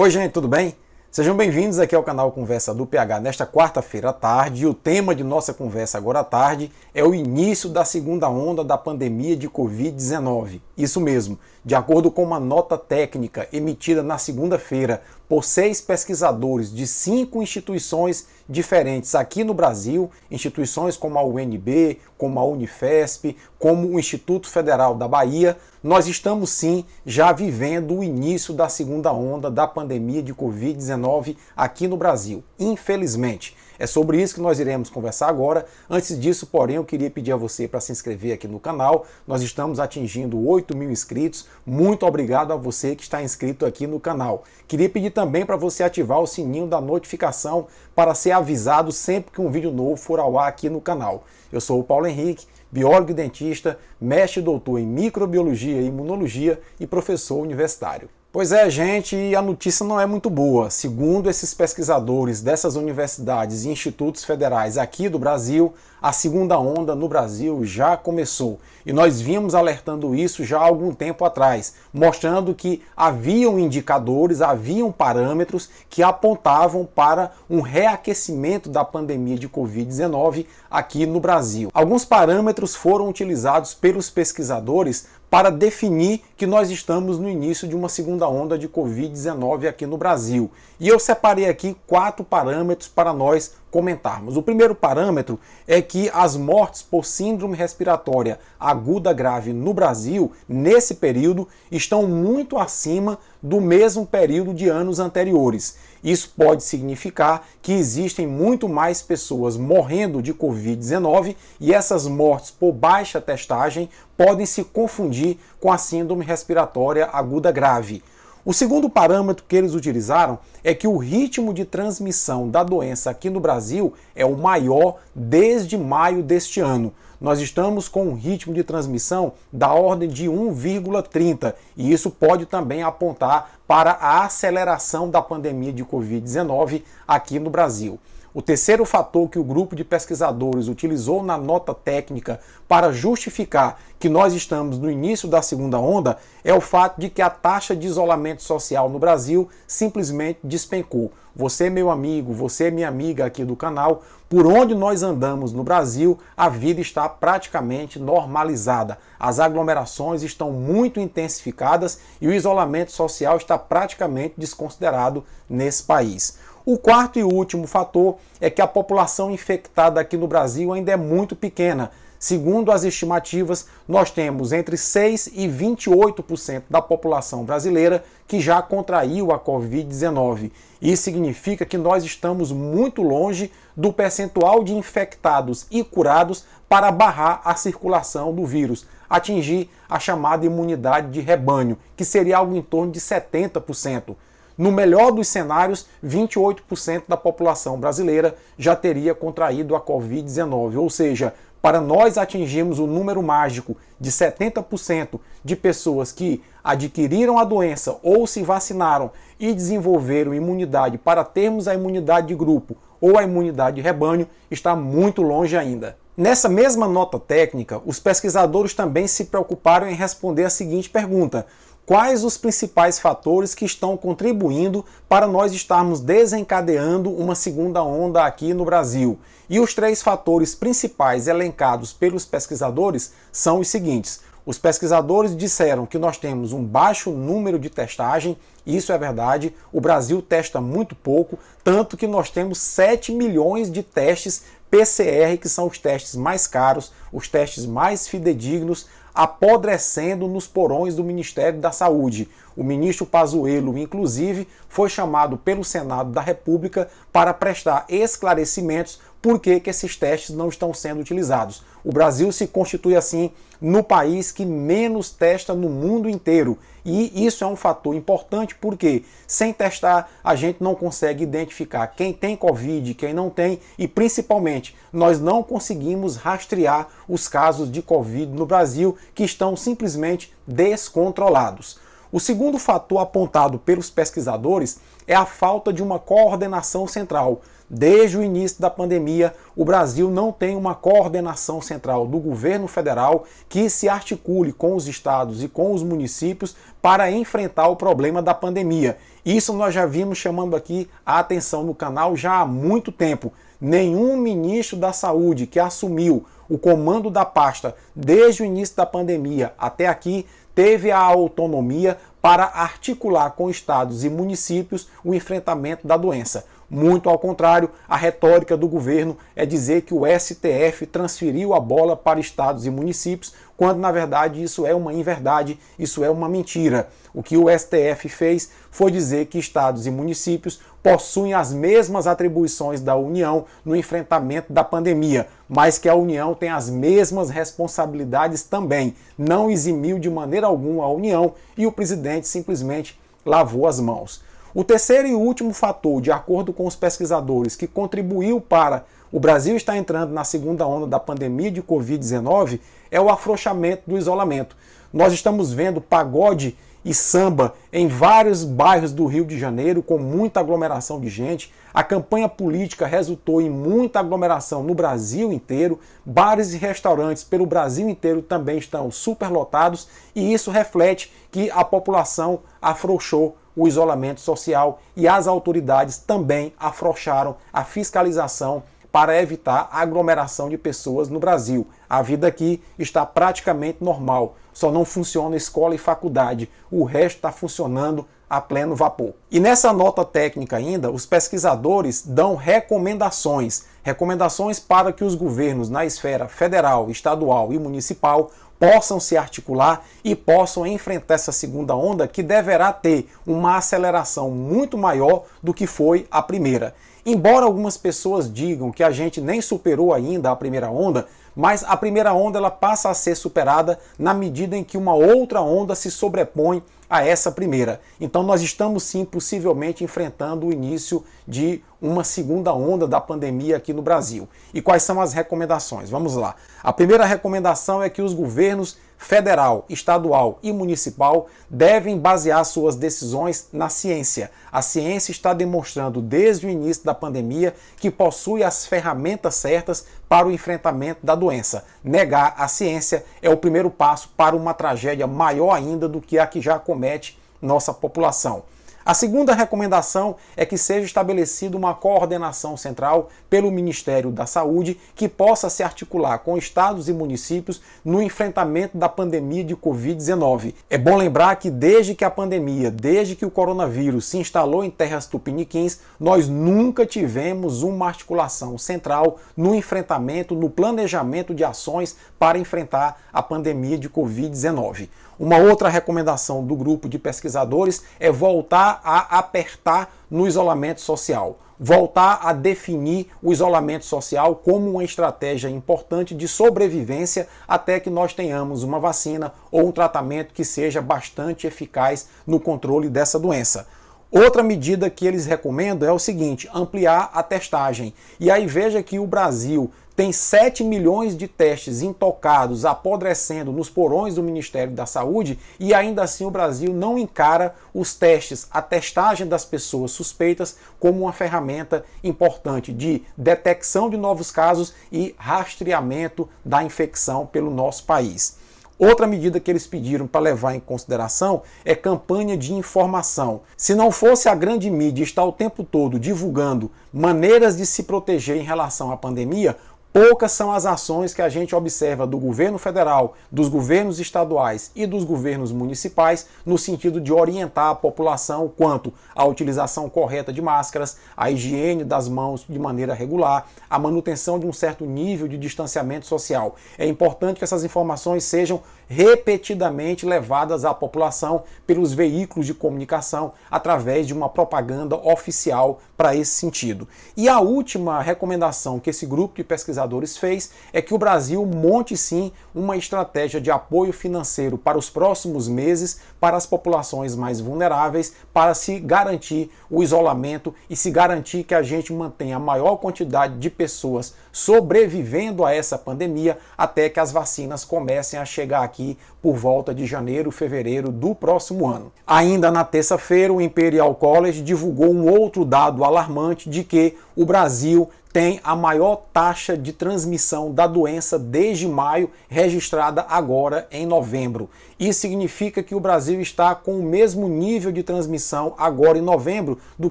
Oi, gente, tudo bem? Sejam bem-vindos aqui ao canal Conversa do PH nesta quarta-feira à tarde. E o tema de nossa conversa agora à tarde é o início da segunda onda da pandemia de Covid-19. Isso mesmo, de acordo com uma nota técnica emitida na segunda-feira por seis pesquisadores de cinco instituições diferentes aqui no Brasil, instituições como a UNB, como a Unifesp, como o Instituto Federal da Bahia, nós estamos sim já vivendo o início da segunda onda da pandemia de Covid-19 aqui no Brasil, infelizmente. É sobre isso que nós iremos conversar agora. Antes disso, porém, eu queria pedir a você para se inscrever aqui no canal. Nós estamos atingindo 8 mil inscritos. Muito obrigado a você que está inscrito aqui no canal. Queria pedir também para você ativar o sininho da notificação para ser avisado sempre que um vídeo novo for ao ar aqui no canal. Eu sou o Paulo Henrique, biólogo e dentista, mestre e doutor em microbiologia e imunologia e professor universitário. Pois é, gente, e a notícia não é muito boa. Segundo esses pesquisadores dessas universidades e institutos federais aqui do Brasil, a segunda onda no Brasil já começou. E nós vimos alertando isso já há algum tempo atrás, mostrando que haviam indicadores, haviam parâmetros que apontavam para um reaquecimento da pandemia de Covid-19 aqui no Brasil. Alguns parâmetros foram utilizados pelos pesquisadores para definir que nós estamos no início de uma segunda onda de Covid-19 aqui no Brasil. E eu separei aqui quatro parâmetros para nós comentarmos. O primeiro parâmetro é que as mortes por síndrome respiratória aguda grave no Brasil, nesse período, estão muito acima do mesmo período de anos anteriores. Isso pode significar que existem muito mais pessoas morrendo de Covid-19 e essas mortes por baixa testagem podem se confundir com a síndrome respiratória aguda grave. O segundo parâmetro que eles utilizaram é que o ritmo de transmissão da doença aqui no Brasil é o maior desde maio deste ano nós estamos com um ritmo de transmissão da ordem de 1,30 e isso pode também apontar para a aceleração da pandemia de Covid-19 aqui no Brasil. O terceiro fator que o grupo de pesquisadores utilizou na nota técnica para justificar que nós estamos no início da segunda onda é o fato de que a taxa de isolamento social no Brasil simplesmente despencou. Você, meu amigo, você, minha amiga aqui do canal, por onde nós andamos no Brasil, a vida está praticamente normalizada. As aglomerações estão muito intensificadas e o isolamento social está praticamente desconsiderado nesse país. O quarto e último fator é que a população infectada aqui no Brasil ainda é muito pequena. Segundo as estimativas, nós temos entre 6 e 28% da população brasileira que já contraiu a Covid-19. Isso significa que nós estamos muito longe do percentual de infectados e curados para barrar a circulação do vírus, atingir a chamada imunidade de rebanho, que seria algo em torno de 70% no melhor dos cenários, 28% da população brasileira já teria contraído a Covid-19. Ou seja, para nós atingirmos o número mágico de 70% de pessoas que adquiriram a doença ou se vacinaram e desenvolveram imunidade para termos a imunidade de grupo ou a imunidade de rebanho, está muito longe ainda. Nessa mesma nota técnica, os pesquisadores também se preocuparam em responder a seguinte pergunta: quais os principais fatores que estão contribuindo para nós estarmos desencadeando uma segunda onda aqui no Brasil. E os três fatores principais elencados pelos pesquisadores são os seguintes. Os pesquisadores disseram que nós temos um baixo número de testagem, isso é verdade, o Brasil testa muito pouco, tanto que nós temos 7 milhões de testes PCR, que são os testes mais caros, os testes mais fidedignos, apodrecendo nos porões do Ministério da Saúde. O ministro Pazuello, inclusive, foi chamado pelo Senado da República para prestar esclarecimentos por que, que esses testes não estão sendo utilizados. O Brasil se constitui assim no país que menos testa no mundo inteiro. E isso é um fator importante porque sem testar a gente não consegue identificar quem tem Covid, quem não tem e principalmente nós não conseguimos rastrear os casos de Covid no Brasil que estão simplesmente descontrolados. O segundo fator apontado pelos pesquisadores é a falta de uma coordenação central. Desde o início da pandemia, o Brasil não tem uma coordenação central do governo federal que se articule com os estados e com os municípios para enfrentar o problema da pandemia. Isso nós já vimos chamando aqui a atenção no canal já há muito tempo. Nenhum ministro da Saúde que assumiu o comando da pasta desde o início da pandemia até aqui teve a autonomia para articular com estados e municípios o enfrentamento da doença. Muito ao contrário, a retórica do governo é dizer que o STF transferiu a bola para estados e municípios, quando na verdade isso é uma inverdade, isso é uma mentira. O que o STF fez foi dizer que estados e municípios possuem as mesmas atribuições da União no enfrentamento da pandemia, mas que a União tem as mesmas responsabilidades também. Não eximiu de maneira alguma a União e o presidente simplesmente lavou as mãos. O terceiro e último fator, de acordo com os pesquisadores, que contribuiu para o Brasil estar entrando na segunda onda da pandemia de Covid-19 é o afrouxamento do isolamento. Nós estamos vendo pagode e samba em vários bairros do Rio de Janeiro, com muita aglomeração de gente. A campanha política resultou em muita aglomeração no Brasil inteiro. Bares e restaurantes pelo Brasil inteiro também estão superlotados e isso reflete que a população afrouxou o isolamento social e as autoridades também afrouxaram a fiscalização para evitar a aglomeração de pessoas no Brasil. A vida aqui está praticamente normal, só não funciona escola e faculdade, o resto está funcionando a pleno vapor. E nessa nota técnica ainda, os pesquisadores dão recomendações, recomendações para que os governos na esfera federal, estadual e municipal possam se articular e possam enfrentar essa segunda onda que deverá ter uma aceleração muito maior do que foi a primeira. Embora algumas pessoas digam que a gente nem superou ainda a primeira onda, mas a primeira onda ela passa a ser superada na medida em que uma outra onda se sobrepõe a essa primeira. Então, nós estamos sim possivelmente enfrentando o início de uma segunda onda da pandemia aqui no Brasil. E quais são as recomendações? Vamos lá. A primeira recomendação é que os governos federal, estadual e municipal devem basear suas decisões na ciência. A ciência está demonstrando desde o início da pandemia que possui as ferramentas certas para o enfrentamento da doença negar a ciência é o primeiro passo para uma tragédia maior ainda do que a que já acomete nossa população. A segunda recomendação é que seja estabelecida uma coordenação central pelo Ministério da Saúde que possa se articular com estados e municípios no enfrentamento da pandemia de Covid-19. É bom lembrar que desde que a pandemia, desde que o coronavírus se instalou em terras tupiniquins, nós nunca tivemos uma articulação central no enfrentamento, no planejamento de ações para enfrentar a pandemia de Covid-19. Uma outra recomendação do grupo de pesquisadores é voltar a apertar no isolamento social voltar a definir o isolamento social como uma estratégia importante de sobrevivência até que nós tenhamos uma vacina ou um tratamento que seja bastante eficaz no controle dessa doença. Outra medida que eles recomendam é o seguinte: ampliar a testagem. E aí veja que o Brasil tem 7 milhões de testes intocados, apodrecendo nos porões do Ministério da Saúde, e ainda assim o Brasil não encara os testes, a testagem das pessoas suspeitas, como uma ferramenta importante de detecção de novos casos e rastreamento da infecção pelo nosso país. Outra medida que eles pediram para levar em consideração é campanha de informação. Se não fosse a grande mídia estar o tempo todo divulgando maneiras de se proteger em relação à pandemia, Poucas são as ações que a gente observa do governo federal, dos governos estaduais e dos governos municipais no sentido de orientar a população quanto à utilização correta de máscaras, à higiene das mãos de maneira regular, à manutenção de um certo nível de distanciamento social. É importante que essas informações sejam repetidamente levadas à população pelos veículos de comunicação através de uma propaganda oficial para esse sentido. E a última recomendação que esse grupo de pesquisadores fez é que o Brasil monte sim uma estratégia de apoio financeiro para os próximos meses para as populações mais vulneráveis para se garantir o isolamento e se garantir que a gente mantenha a maior quantidade de pessoas sobrevivendo a essa pandemia até que as vacinas comecem a chegar aqui por volta de janeiro, fevereiro do próximo ano. Ainda na terça-feira, o Imperial College divulgou um outro dado alarmante de que o Brasil tem a maior taxa de transmissão da doença desde maio, registrada agora em novembro. Isso significa que o Brasil está com o mesmo nível de transmissão agora em novembro do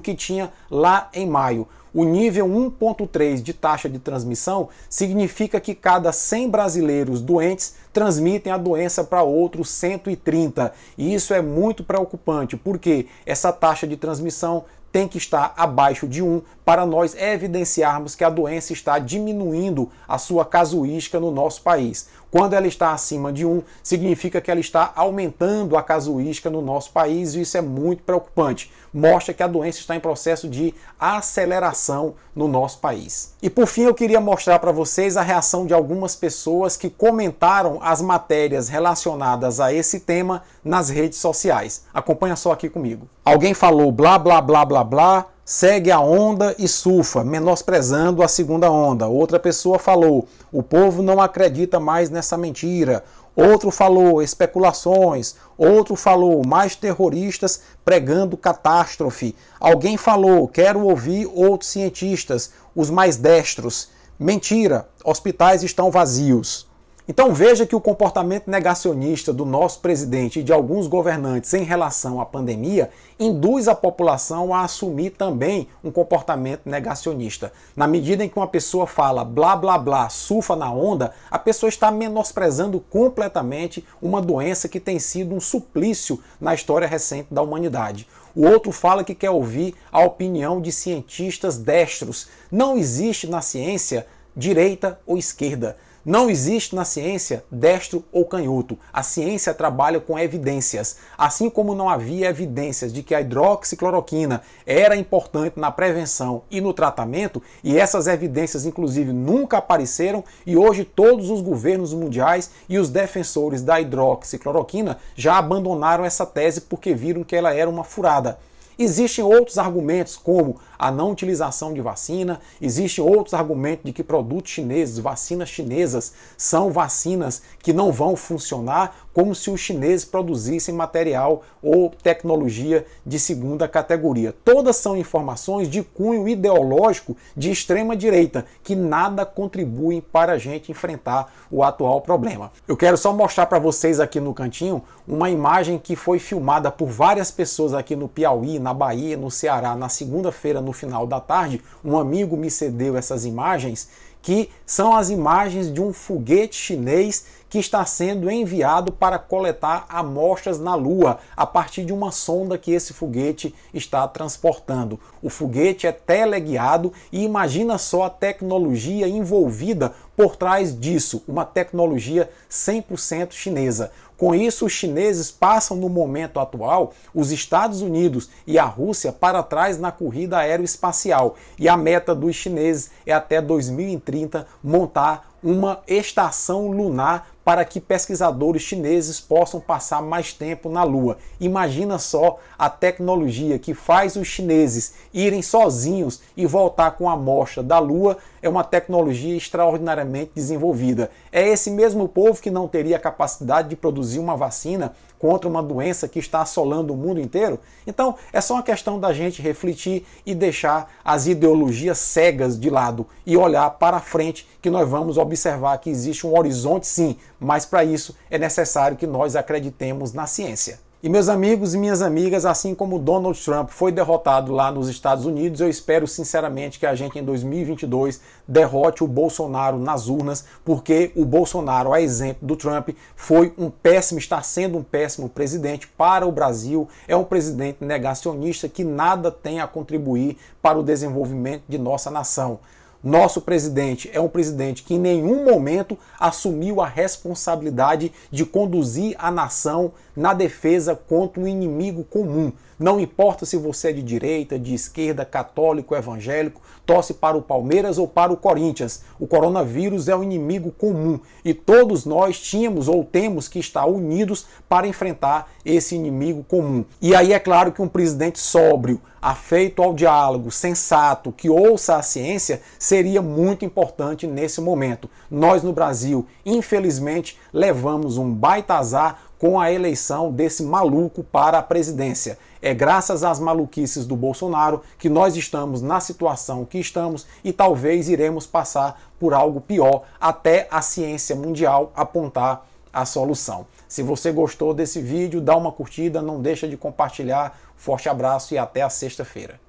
que tinha lá em maio. O nível 1.3 de taxa de transmissão significa que cada 100 brasileiros doentes transmitem a doença para outros 130. E isso é muito preocupante, porque essa taxa de transmissão tem que estar abaixo de 1 para nós evidenciarmos que a doença está diminuindo a sua casuística no nosso país. Quando ela está acima de 1, significa que ela está aumentando a casuística no nosso país e isso é muito preocupante. Mostra que a doença está em processo de aceleração no nosso país. E por fim, eu queria mostrar para vocês a reação de algumas pessoas que comentaram as matérias relacionadas a esse tema nas redes sociais. Acompanha só aqui comigo. Alguém falou blá blá blá blá blá segue a onda e surfa, menosprezando a segunda onda. Outra pessoa falou: o povo não acredita mais nessa mentira. Outro falou: especulações. Outro falou: mais terroristas pregando catástrofe. Alguém falou: quero ouvir outros cientistas, os mais destros. Mentira, hospitais estão vazios. Então veja que o comportamento negacionista do nosso presidente e de alguns governantes em relação à pandemia induz a população a assumir também um comportamento negacionista. Na medida em que uma pessoa fala blá blá blá, surfa na onda, a pessoa está menosprezando completamente uma doença que tem sido um suplício na história recente da humanidade. O outro fala que quer ouvir a opinião de cientistas destros. Não existe na ciência direita ou esquerda. Não existe na ciência destro ou canhoto. A ciência trabalha com evidências. Assim como não havia evidências de que a hidroxicloroquina era importante na prevenção e no tratamento, e essas evidências, inclusive, nunca apareceram, e hoje todos os governos mundiais e os defensores da hidroxicloroquina já abandonaram essa tese porque viram que ela era uma furada. Existem outros argumentos, como a não utilização de vacina, existem outros argumentos de que produtos chineses, vacinas chinesas, são vacinas que não vão funcionar, como se os chineses produzissem material ou tecnologia de segunda categoria. Todas são informações de cunho ideológico de extrema direita, que nada contribuem para a gente enfrentar o atual problema. Eu quero só mostrar para vocês aqui no cantinho uma imagem que foi filmada por várias pessoas aqui no Piauí, na na Bahia, no Ceará, na segunda-feira, no final da tarde, um amigo me cedeu essas imagens, que são as imagens de um foguete chinês que está sendo enviado para coletar amostras na Lua a partir de uma sonda que esse foguete está transportando. O foguete é teleguiado e imagina só a tecnologia envolvida por trás disso, uma tecnologia 100% chinesa. Com isso, os chineses passam no momento atual os Estados Unidos e a Rússia para trás na corrida aeroespacial. E a meta dos chineses é até 2030 montar uma estação lunar para que pesquisadores chineses possam passar mais tempo na Lua. Imagina só a tecnologia que faz os chineses irem sozinhos e voltar com a amostra da Lua é uma tecnologia extraordinariamente desenvolvida. É esse mesmo povo que não teria capacidade de produzir uma vacina contra uma doença que está assolando o mundo inteiro? Então, é só uma questão da gente refletir e deixar as ideologias cegas de lado e olhar para frente, que nós vamos observar que existe um horizonte sim, mas para isso é necessário que nós acreditemos na ciência. E meus amigos e minhas amigas, assim como Donald Trump foi derrotado lá nos Estados Unidos, eu espero sinceramente que a gente em 2022 derrote o Bolsonaro nas urnas, porque o Bolsonaro, a exemplo do Trump, foi um péssimo, está sendo um péssimo presidente para o Brasil, é um presidente negacionista que nada tem a contribuir para o desenvolvimento de nossa nação. Nosso presidente é um presidente que em nenhum momento assumiu a responsabilidade de conduzir a nação na defesa contra um inimigo comum. Não importa se você é de direita, de esquerda, católico, evangélico, torce para o Palmeiras ou para o Corinthians. O coronavírus é um inimigo comum e todos nós tínhamos ou temos que estar unidos para enfrentar esse inimigo comum. E aí é claro que um presidente sóbrio, afeito ao diálogo, sensato, que ouça a ciência, seria muito importante nesse momento. Nós no Brasil, infelizmente, levamos um baita azar com a eleição desse maluco para a presidência. É graças às maluquices do Bolsonaro que nós estamos na situação que estamos e talvez iremos passar por algo pior até a ciência mundial apontar a solução. Se você gostou desse vídeo, dá uma curtida, não deixa de compartilhar. Forte abraço e até a sexta-feira.